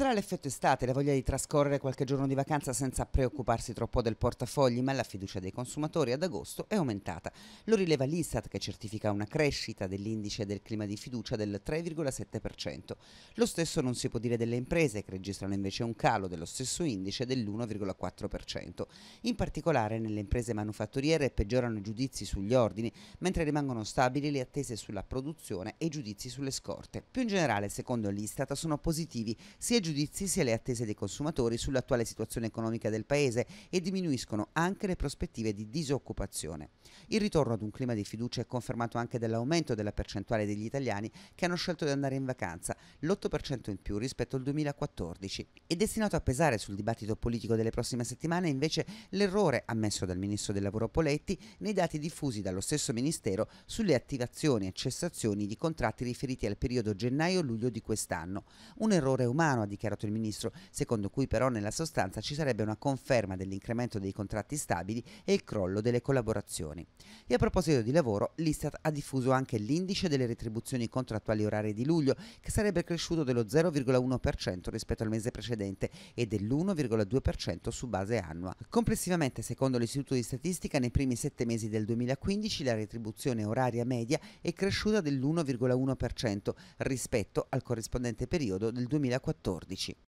sarà l'effetto estate, la voglia di trascorrere qualche giorno di vacanza senza preoccuparsi troppo del portafogli, ma la fiducia dei consumatori ad agosto è aumentata. Lo rileva l'Istat che certifica una crescita dell'indice del clima di fiducia del 3,7%. Lo stesso non si può dire delle imprese che registrano invece un calo dello stesso indice dell'1,4%. In particolare nelle imprese manufatturiere peggiorano i giudizi sugli ordini, mentre rimangono stabili le attese sulla produzione e i giudizi sulle scorte. Più in generale, secondo l'Istat, sono positivi sia i giudizi pregiudizi sia le attese dei consumatori sull'attuale situazione economica del Paese e diminuiscono anche le prospettive di disoccupazione. Il ritorno ad un clima di fiducia è confermato anche dall'aumento della percentuale degli italiani che hanno scelto di andare in vacanza, l'8% in più rispetto al 2014. È destinato a pesare sul dibattito politico delle prossime settimane invece l'errore ammesso dal Ministro del Lavoro Poletti nei dati diffusi dallo stesso Ministero sulle attivazioni e cessazioni di contratti riferiti al periodo gennaio-luglio di quest'anno. Un errore umano, a dichiarato il ministro, secondo cui però nella sostanza ci sarebbe una conferma dell'incremento dei contratti stabili e il crollo delle collaborazioni. E a proposito di lavoro, l'Istat ha diffuso anche l'indice delle retribuzioni contrattuali orarie di luglio, che sarebbe cresciuto dello 0,1% rispetto al mese precedente e dell'1,2% su base annua. Complessivamente, secondo l'Istituto di Statistica, nei primi sette mesi del 2015 la retribuzione oraria media è cresciuta dell'1,1% rispetto al corrispondente periodo del 2014. 2014.